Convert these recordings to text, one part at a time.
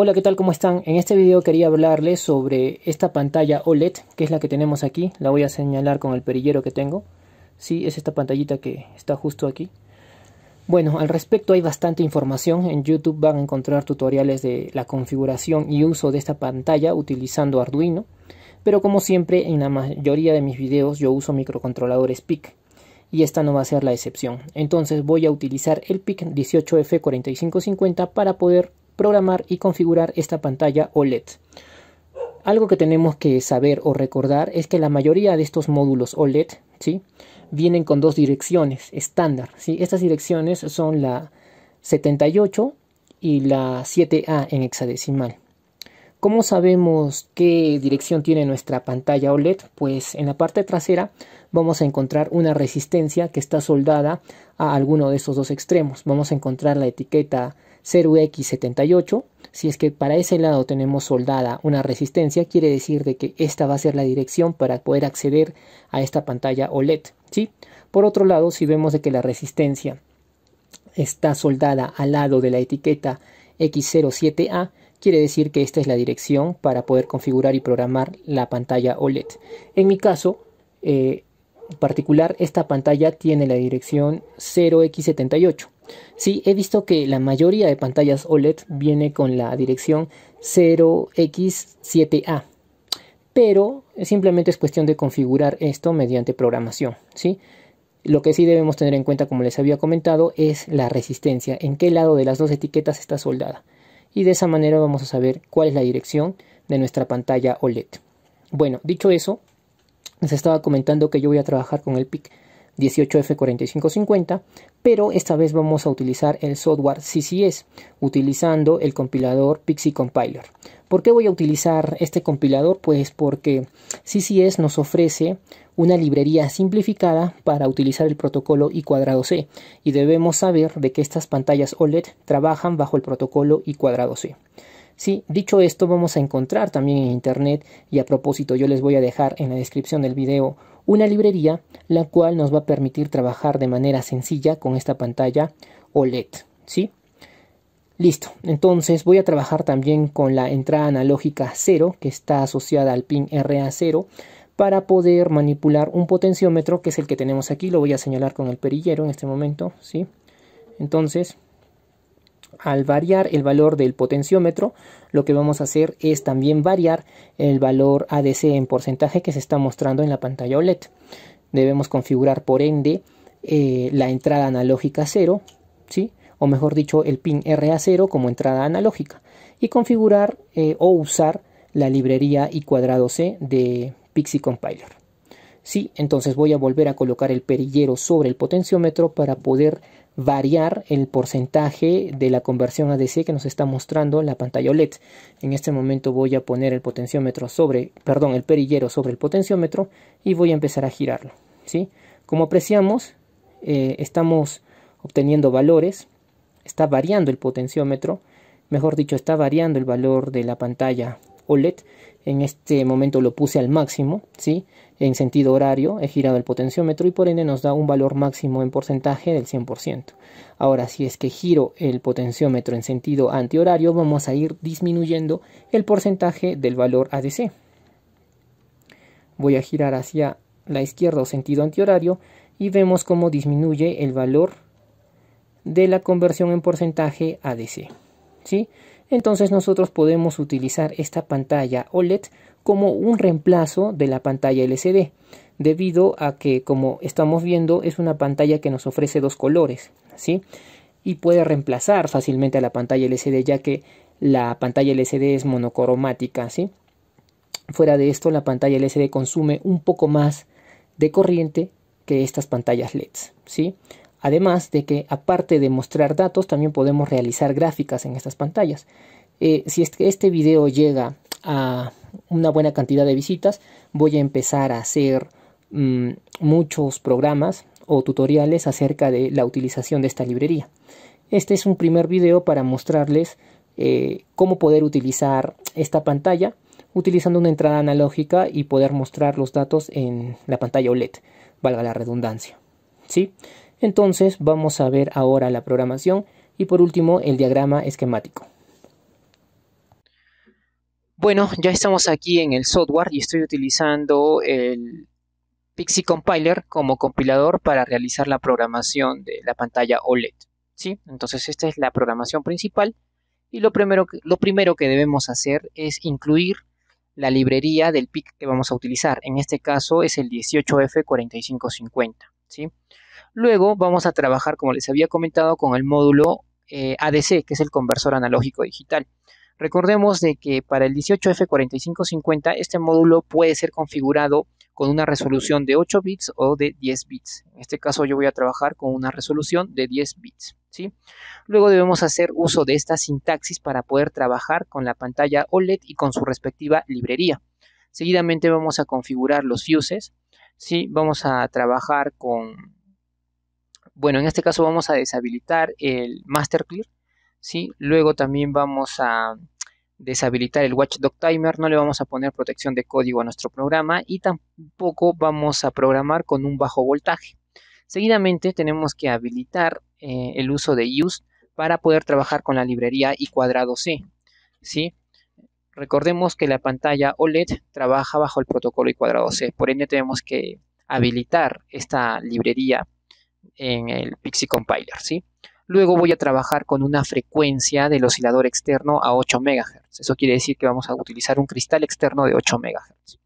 Hola, ¿qué tal? ¿Cómo están? En este video quería hablarles sobre esta pantalla OLED, que es la que tenemos aquí. La voy a señalar con el perillero que tengo. Sí, es esta pantallita que está justo aquí. Bueno, al respecto hay bastante información. En YouTube van a encontrar tutoriales de la configuración y uso de esta pantalla utilizando Arduino. Pero como siempre, en la mayoría de mis videos yo uso microcontroladores PIC. Y esta no va a ser la excepción. Entonces voy a utilizar el PIC 18F4550 para poder programar y configurar esta pantalla OLED. Algo que tenemos que saber o recordar es que la mayoría de estos módulos OLED ¿sí? vienen con dos direcciones estándar. ¿sí? Estas direcciones son la 78 y la 7A en hexadecimal. ¿Cómo sabemos qué dirección tiene nuestra pantalla OLED? Pues en la parte trasera vamos a encontrar una resistencia que está soldada a alguno de estos dos extremos. Vamos a encontrar la etiqueta 0x78, si es que para ese lado tenemos soldada una resistencia, quiere decir de que esta va a ser la dirección para poder acceder a esta pantalla OLED, Por otro lado, si vemos de que la resistencia está soldada al lado de la etiqueta X07A, quiere decir que esta es la dirección para poder configurar y programar la pantalla OLED. En mi caso, en eh, particular, esta pantalla tiene la dirección 0x78. Sí, he visto que la mayoría de pantallas OLED viene con la dirección 0x7a, pero simplemente es cuestión de configurar esto mediante programación, ¿sí? Lo que sí debemos tener en cuenta, como les había comentado, es la resistencia, en qué lado de las dos etiquetas está soldada. Y de esa manera vamos a saber cuál es la dirección de nuestra pantalla OLED. Bueno, dicho eso, les estaba comentando que yo voy a trabajar con el PIC 18F4550, pero esta vez vamos a utilizar el software CCS utilizando el compilador Pixie Compiler. ¿Por qué voy a utilizar este compilador? Pues porque CCS nos ofrece una librería simplificada para utilizar el protocolo i 2 C y debemos saber de que estas pantallas OLED trabajan bajo el protocolo i 2 C. Sí, dicho esto, vamos a encontrar también en internet, y a propósito, yo les voy a dejar en la descripción del video una librería la cual nos va a permitir trabajar de manera sencilla con esta pantalla OLED, ¿sí? Listo, entonces voy a trabajar también con la entrada analógica 0 que está asociada al pin RA0 para poder manipular un potenciómetro que es el que tenemos aquí, lo voy a señalar con el perillero en este momento, ¿sí? Entonces, al variar el valor del potenciómetro, lo que vamos a hacer es también variar el valor ADC en porcentaje que se está mostrando en la pantalla OLED. Debemos configurar por ende eh, la entrada analógica 0, ¿sí? o mejor dicho el pin RA0 como entrada analógica y configurar eh, o usar la librería i cuadrado C de Pixie Compiler. Sí, entonces voy a volver a colocar el perillero sobre el potenciómetro para poder variar el porcentaje de la conversión ADC que nos está mostrando la pantalla OLED. En este momento voy a poner el potenciómetro sobre, perdón, el perillero sobre el potenciómetro y voy a empezar a girarlo. ¿sí? Como apreciamos, eh, estamos obteniendo valores, está variando el potenciómetro, mejor dicho, está variando el valor de la pantalla OLED. En este momento lo puse al máximo, ¿sí? en sentido horario, he girado el potenciómetro y por ende nos da un valor máximo en porcentaje del 100%. Ahora, si es que giro el potenciómetro en sentido antihorario, vamos a ir disminuyendo el porcentaje del valor ADC. Voy a girar hacia la izquierda o sentido antihorario y vemos cómo disminuye el valor de la conversión en porcentaje ADC. ¿sí? Entonces nosotros podemos utilizar esta pantalla OLED como un reemplazo de la pantalla LCD, debido a que, como estamos viendo, es una pantalla que nos ofrece dos colores, ¿sí? Y puede reemplazar fácilmente a la pantalla LCD, ya que la pantalla LCD es monocromática, ¿sí? Fuera de esto, la pantalla LCD consume un poco más de corriente que estas pantallas LEDs, ¿sí? Además de que, aparte de mostrar datos, también podemos realizar gráficas en estas pantallas. Eh, si este video llega una buena cantidad de visitas, voy a empezar a hacer mm, muchos programas o tutoriales acerca de la utilización de esta librería. Este es un primer video para mostrarles eh, cómo poder utilizar esta pantalla utilizando una entrada analógica y poder mostrar los datos en la pantalla OLED, valga la redundancia. ¿Sí? Entonces vamos a ver ahora la programación y por último el diagrama esquemático. Bueno, ya estamos aquí en el software y estoy utilizando el Pixie Compiler como compilador para realizar la programación de la pantalla OLED. ¿sí? Entonces esta es la programación principal y lo primero, que, lo primero que debemos hacer es incluir la librería del PIC que vamos a utilizar. En este caso es el 18F4550. ¿sí? Luego vamos a trabajar, como les había comentado, con el módulo eh, ADC, que es el conversor analógico digital. Recordemos de que para el 18F4550 este módulo puede ser configurado con una resolución de 8 bits o de 10 bits. En este caso yo voy a trabajar con una resolución de 10 bits. Luego debemos hacer uso de esta sintaxis para poder trabajar con la pantalla OLED y con su respectiva librería. Seguidamente vamos a configurar los fuses. Vamos a trabajar con... Bueno, en este caso vamos a deshabilitar el Master Clear Luego también vamos a deshabilitar el Watchdog Timer, no le vamos a poner protección de código a nuestro programa y tampoco vamos a programar con un bajo voltaje. Seguidamente tenemos que habilitar eh, el uso de use para poder trabajar con la librería y cuadrado C. Recordemos que la pantalla OLED trabaja bajo el protocolo y cuadrado C, por ende tenemos que habilitar esta librería en el Pixie Compiler. ¿sí? Luego voy a trabajar con una frecuencia del oscilador externo a 8 MHz. Eso quiere decir que vamos a utilizar un cristal externo de 8 MHz.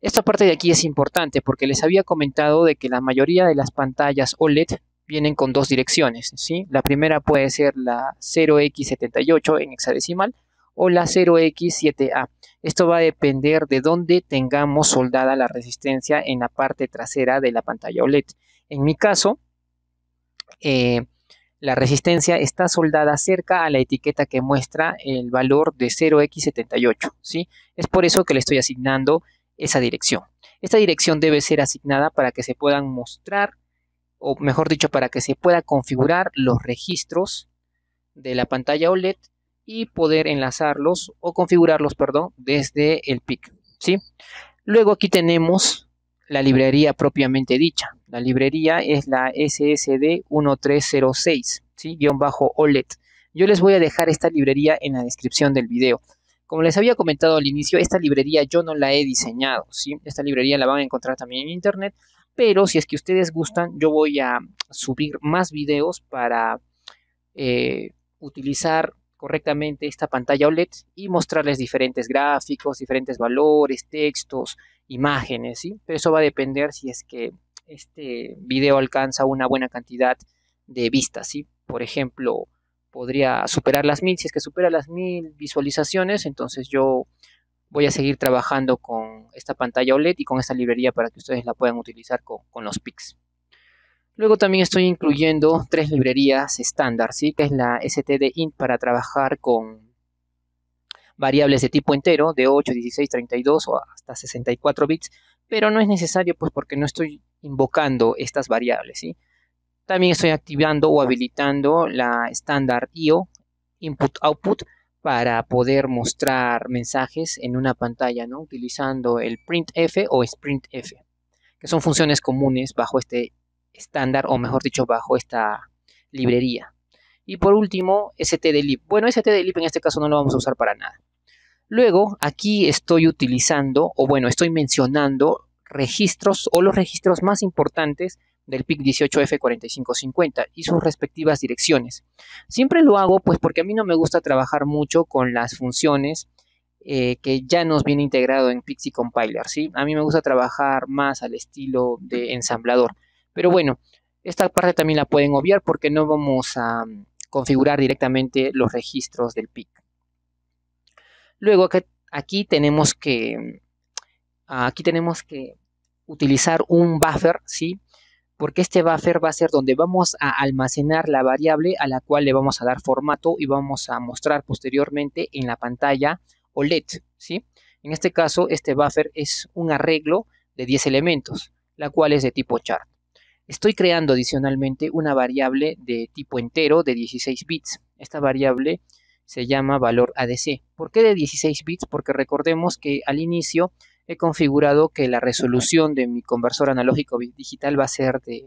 Esta parte de aquí es importante porque les había comentado de que la mayoría de las pantallas OLED vienen con dos direcciones. ¿sí? La primera puede ser la 0x78 en hexadecimal o la 0x7a. Esto va a depender de dónde tengamos soldada la resistencia en la parte trasera de la pantalla OLED. En mi caso, eh, la resistencia está soldada cerca a la etiqueta que muestra el valor de 0x78. ¿sí? Es por eso que le estoy asignando esa dirección. Esta dirección debe ser asignada para que se puedan mostrar, o mejor dicho, para que se pueda configurar los registros de la pantalla OLED y poder enlazarlos o configurarlos, perdón, desde el PIC. ¿sí? Luego aquí tenemos la librería propiamente dicha. La librería es la SSD 1306, guión bajo OLED. Yo les voy a dejar esta librería en la descripción del video. Como les había comentado al inicio, esta librería yo no la he diseñado, Esta librería la van a encontrar también en internet, pero si es que ustedes gustan, yo voy a subir más videos para eh, utilizar correctamente esta pantalla OLED y mostrarles diferentes gráficos, diferentes valores, textos, imágenes, Pero eso va a depender si es que este video alcanza una buena cantidad de vistas, ¿sí? Por ejemplo, podría superar las mil, si es que supera las mil visualizaciones, entonces yo voy a seguir trabajando con esta pantalla OLED y con esta librería para que ustedes la puedan utilizar con, los pics. Luego también estoy incluyendo tres librerías estándar, ¿sí? que es la int para trabajar con variables de tipo entero, de 8, 16, 32 o hasta 64 bits, pero no es necesario pues porque no estoy invocando estas variables. También estoy activando o habilitando la estándar IO, input-output, para poder mostrar mensajes en una pantalla, ¿no? utilizando el printf o sprintf, que son funciones comunes bajo este estándar, o mejor dicho, bajo esta librería. Y por último, stdlib. Bueno, stdlib en este caso no lo vamos a usar para nada. Luego, aquí estoy utilizando, o bueno, estoy mencionando registros o los registros más importantes del PIC 18F4550 y sus respectivas direcciones. Siempre lo hago pues porque a mí no me gusta trabajar mucho con las funciones eh, que ya nos viene integrado en Pixie Compiler, ¿sí? A mí me gusta trabajar más al estilo de ensamblador. Pero bueno, esta parte también la pueden obviar porque no vamos a mm, configurar directamente los registros del PIC. Luego aquí tenemos que mm, aquí tenemos que utilizar un buffer, ¿sí? Porque este buffer va a ser donde vamos a almacenar la variable a la cual le vamos a dar formato y vamos a mostrar posteriormente en la pantalla OLED, ¿sí? En este caso, este buffer es un arreglo de 10 elementos, la cual es de tipo chart. Estoy creando adicionalmente una variable de tipo entero de 16 bits. Esta variable se llama valor ADC. ¿Por qué de 16 bits? Porque recordemos que al inicio he configurado que la resolución de mi conversor analógico digital va a ser de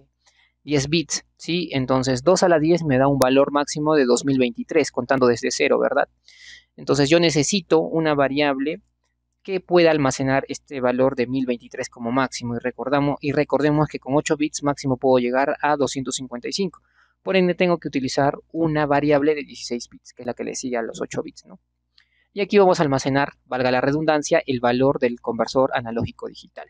10 bits, ¿sí? Entonces 2 a la 10 me da un valor máximo de 2023, contando desde cero, ¿verdad? Entonces yo necesito una variable que pueda almacenar este valor de 1023 como máximo y, recordamos, y recordemos que con 8 bits máximo puedo llegar a 255. Por ende tengo que utilizar una variable de 16 bits, que es la que le sigue a los 8 bits, ¿no? Y aquí vamos a almacenar, valga la redundancia, el valor del conversor analógico digital.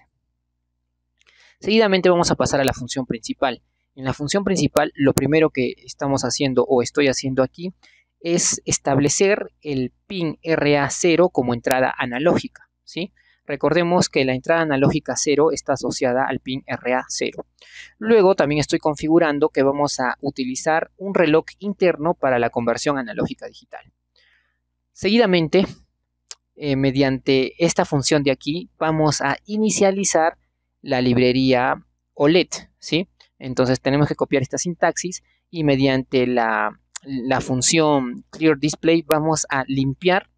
Seguidamente vamos a pasar a la función principal. En la función principal, lo primero que estamos haciendo o estoy haciendo aquí es establecer el pin RA0 como entrada analógica. ¿sí? Recordemos que la entrada analógica 0 está asociada al pin RA0. Luego también estoy configurando que vamos a utilizar un reloj interno para la conversión analógica digital. Seguidamente, eh, mediante esta función de aquí, vamos a inicializar la librería OLED, ¿sí? Entonces tenemos que copiar esta sintaxis y mediante la, la función clear display vamos a limpiar,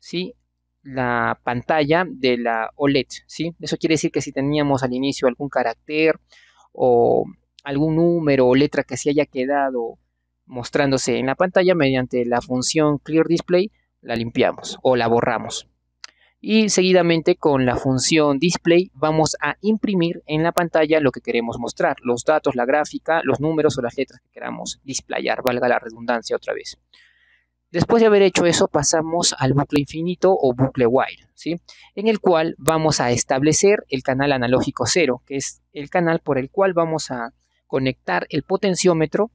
¿sí? la pantalla de la OLED, ¿sí? Eso quiere decir que si teníamos al inicio algún carácter o algún número o letra que se haya quedado mostrándose en la pantalla mediante la función clear display, la limpiamos o la borramos. Y seguidamente con la función display vamos a imprimir en la pantalla lo que queremos mostrar, los datos, la gráfica, los números o las letras que queramos displayar, valga la redundancia otra vez. Después de haber hecho eso, pasamos al bucle infinito o bucle while, en el cual vamos a establecer el canal analógico cero que es el canal por el cual vamos a conectar el potenciómetro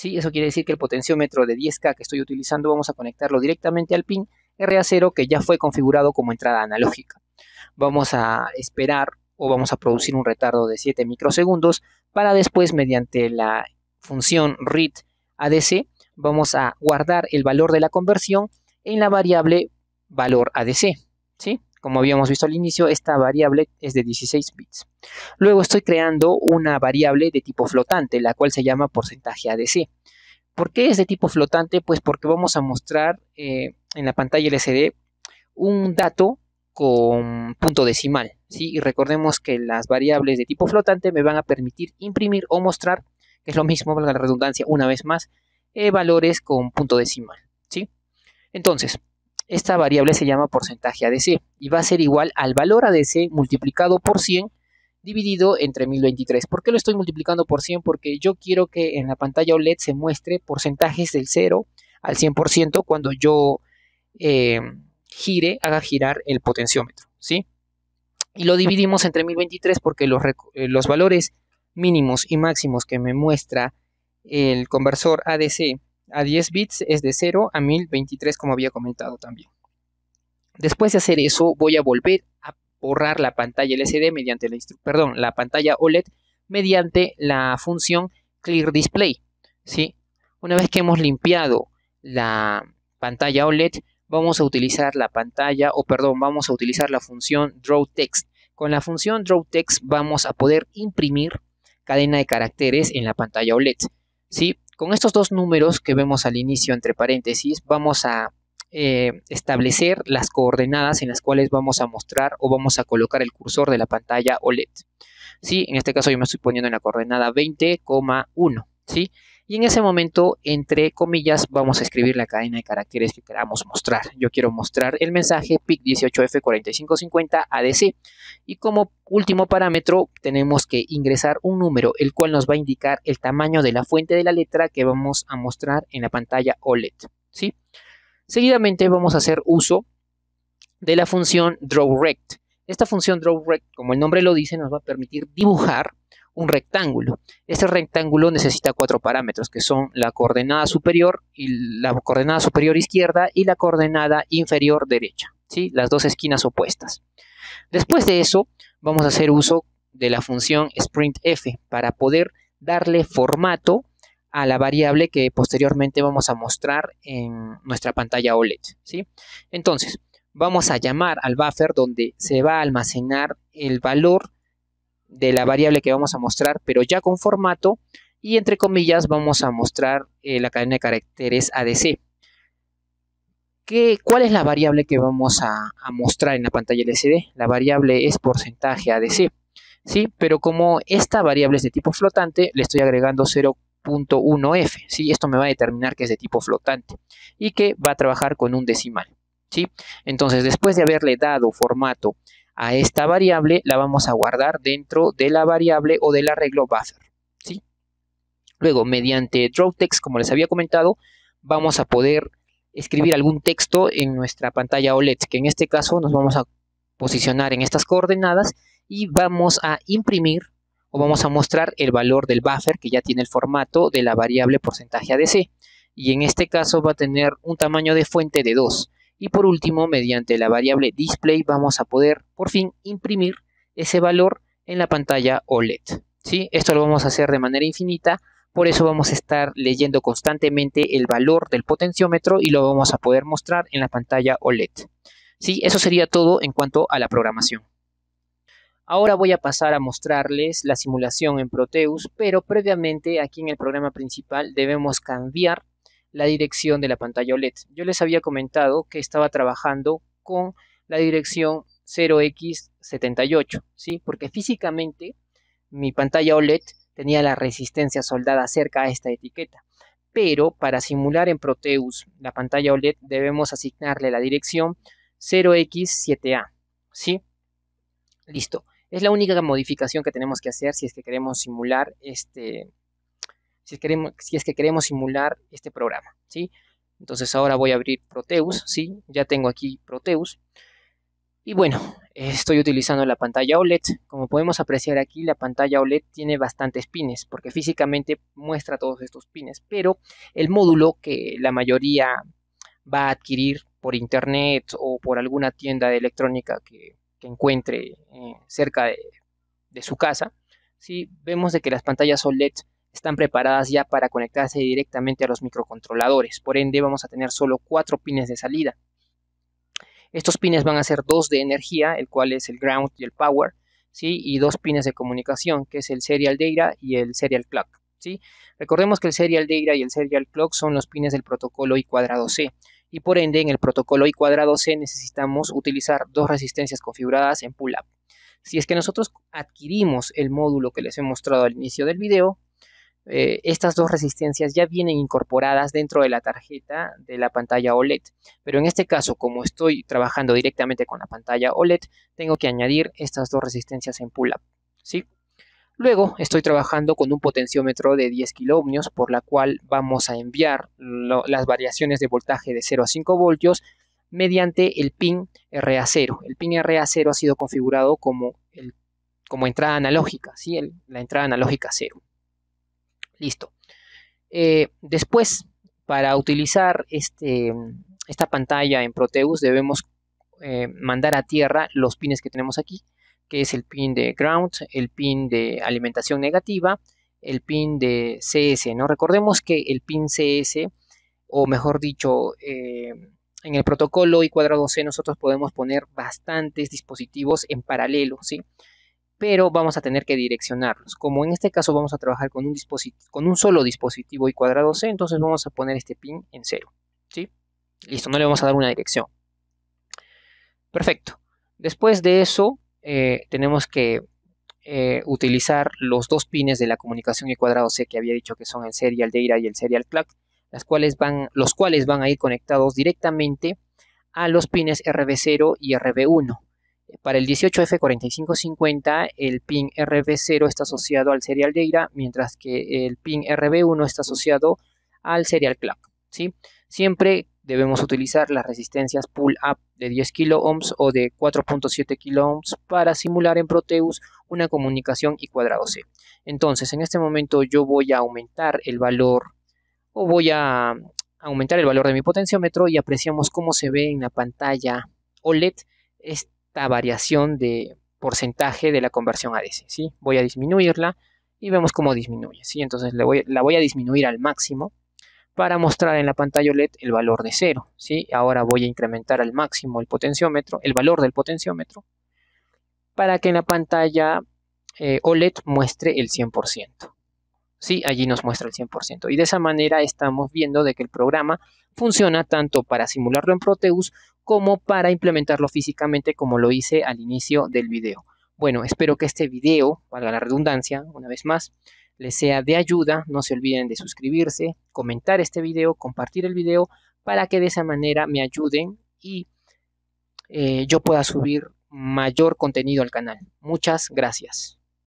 ¿sí? Eso quiere decir que el potenciómetro de 10K que estoy utilizando vamos a conectarlo directamente al pin RA0 que ya fue configurado como entrada analógica. Vamos a esperar o vamos a producir un retardo de 7 microsegundos para después mediante la función read ADC vamos a guardar el valor de la conversión en la variable valor ADC, ¿sí? Como habíamos visto al inicio, esta variable es de 16 bits. Luego estoy creando una variable de tipo flotante, la cual se llama porcentaje ADC. ¿Por qué es de tipo flotante? Pues porque vamos a mostrar eh, en la pantalla LCD un dato con punto decimal. ¿sí? Y recordemos que las variables de tipo flotante me van a permitir imprimir o mostrar, que es lo mismo, la redundancia, una vez más, eh, valores con punto decimal. ¿sí? Entonces, esta variable se llama porcentaje ADC y va a ser igual al valor ADC multiplicado por 100 dividido entre 1023. ¿Por qué lo estoy multiplicando por 100? Porque yo quiero que en la pantalla OLED se muestre porcentajes del 0 al 100% cuando yo eh, gire, haga girar el potenciómetro, ¿sí? Y lo dividimos entre 1023 porque los, eh, los valores mínimos y máximos que me muestra el conversor ADC a 10 bits es de 0 a 1023 como había comentado también. Después de hacer eso voy a volver a borrar la pantalla LCD mediante la perdón, la pantalla OLED mediante la función Clear Display, ¿sí? Una vez que hemos limpiado la pantalla OLED, vamos a utilizar la pantalla o perdón, vamos a utilizar la función Draw Text. Con la función Draw Text vamos a poder imprimir cadena de caracteres en la pantalla OLED, ¿sí? Con estos dos números que vemos al inicio entre paréntesis, vamos a eh, establecer las coordenadas en las cuales vamos a mostrar o vamos a colocar el cursor de la pantalla OLED. ¿Sí? En este caso yo me estoy poniendo en la coordenada 20,1. ¿sí? Y en ese momento, entre comillas, vamos a escribir la cadena de caracteres que queramos mostrar. Yo quiero mostrar el mensaje PIC 18F4550 ADC. Y como último parámetro, tenemos que ingresar un número, el cual nos va a indicar el tamaño de la fuente de la letra que vamos a mostrar en la pantalla OLED. ¿sí? Seguidamente vamos a hacer uso de la función drawRect. Esta función drawRect, como el nombre lo dice, nos va a permitir dibujar un rectángulo. Este rectángulo necesita cuatro parámetros, que son la coordenada superior y la coordenada superior izquierda y la coordenada inferior derecha, ¿sí? las dos esquinas opuestas. Después de eso, vamos a hacer uso de la función sprintf para poder darle formato a la variable que posteriormente vamos a mostrar en nuestra pantalla OLED. ¿sí? Entonces, vamos a llamar al buffer donde se va a almacenar el valor de la variable que vamos a mostrar, pero ya con formato y entre comillas vamos a mostrar eh, la cadena de caracteres ADC. ¿Qué, ¿Cuál es la variable que vamos a, a, mostrar en la pantalla LCD? La variable es porcentaje ADC, ¿sí? Pero como esta variable es de tipo flotante, le estoy agregando 0.1f, ¿sí? Esto me va a determinar que es de tipo flotante y que va a trabajar con un decimal, ¿sí? Entonces, después de haberle dado formato a esta variable la vamos a guardar dentro de la variable o del arreglo buffer. Luego, mediante drawText, como les había comentado, vamos a poder escribir algún texto en nuestra pantalla OLED, que en este caso nos vamos a posicionar en estas coordenadas y vamos a imprimir o vamos a mostrar el valor del buffer que ya tiene el formato de la variable porcentaje ADC. Y en este caso va a tener un tamaño de fuente de 2. Y por último, mediante la variable display vamos a poder por fin imprimir ese valor en la pantalla OLED. ¿sí? Esto lo vamos a hacer de manera infinita, por eso vamos a estar leyendo constantemente el valor del potenciómetro y lo vamos a poder mostrar en la pantalla OLED. ¿sí? Eso sería todo en cuanto a la programación. Ahora voy a pasar a mostrarles la simulación en Proteus, pero previamente aquí en el programa principal debemos cambiar la dirección de la pantalla OLED. Yo les había comentado que estaba trabajando con la dirección 0x78, ¿sí? Porque físicamente mi pantalla OLED tenía la resistencia soldada cerca a esta etiqueta. Pero para simular en Proteus la pantalla OLED debemos asignarle la dirección 0x7a, ¿sí? Listo. Es la única modificación que tenemos que hacer si es que queremos simular este, si, queremos, es que queremos simular este programa, ¿sí? Entonces ahora voy a abrir Proteus, Ya tengo aquí Proteus. Y bueno, estoy utilizando la pantalla OLED. Como podemos apreciar aquí, la pantalla OLED tiene bastantes pines, porque físicamente muestra todos estos pines, pero el módulo que la mayoría va a adquirir por internet o por alguna tienda de electrónica que, encuentre eh, cerca de, su casa, ¿sí? vemos de que las pantallas OLED están preparadas ya para conectarse directamente a los microcontroladores. Por ende, vamos a tener solo cuatro pines de salida. Estos pines van a ser dos de energía, el cual es el ground y el power, ¿sí? y dos pines de comunicación, que es el serial data y el serial clock. ¿sí? Recordemos que el serial data y el serial clock son los pines del protocolo I cuadrado C, y por ende en el protocolo I cuadrado C necesitamos utilizar dos resistencias configuradas en pull-up. Si es que nosotros adquirimos el módulo que les he mostrado al inicio del video, eh, estas dos resistencias ya vienen incorporadas dentro de la tarjeta de la pantalla OLED. Pero en este caso, como estoy trabajando directamente con la pantalla OLED, tengo que añadir estas dos resistencias en pull-up. Luego estoy trabajando con un potenciómetro de 10 kΩ por la cual vamos a enviar las variaciones de voltaje de 0 a 5 voltios mediante el pin RA0. El pin RA0 ha sido configurado como, entrada analógica, ¿sí? la entrada analógica 0. Listo. Eh, después, para utilizar este, esta pantalla en Proteus, debemos eh, mandar a tierra los pines que tenemos aquí, que es el pin de ground, el pin de alimentación negativa, el pin de CS. ¿no? Recordemos que el pin CS, o mejor dicho, eh, en el protocolo I cuadrado C nosotros podemos poner bastantes dispositivos en paralelo, ¿sí? pero vamos a tener que direccionarlos. Como en este caso vamos a trabajar con un, solo dispositivo y cuadrado C, entonces vamos a poner este pin en 0. Listo, no le vamos a dar una dirección. Perfecto. Después de eso, eh, tenemos que eh, utilizar los dos pines de la comunicación y cuadrado C que había dicho que son el serial data y el serial clock, los cuales van a ir conectados directamente a los pines RB0 y RB1. Para el 18F4550 el pin RB0 está asociado al serial data, mientras que el pin RB1 está asociado al serial clock. ¿sí? Siempre debemos utilizar las resistencias pull-up de 10 kiloohms o de 4.7 kiloohms para simular en Proteus una comunicación I 2 C. Entonces, en este momento yo voy a aumentar el valor o voy a aumentar el valor de mi potenciómetro y apreciamos cómo se ve en la pantalla OLED esta variación de porcentaje de la conversión a ¿sí? Voy a disminuirla y vemos cómo disminuye, ¿sí? Entonces la voy a disminuir al máximo para mostrar en la pantalla OLED el valor de 0, ¿sí? Ahora voy a incrementar al máximo el potenciómetro, el valor del potenciómetro, para que en la pantalla eh, OLED muestre el 100%, ¿sí? Allí nos muestra el 100%. Y de esa manera estamos viendo de que el programa funciona tanto para simularlo en Proteus como para implementarlo físicamente como lo hice al inicio del video. Bueno, espero que este video, valga la redundancia, una vez más, les sea de ayuda. No se olviden de suscribirse, comentar este video, compartir el video para que de esa manera me ayuden y eh, yo pueda subir mayor contenido al canal. Muchas gracias.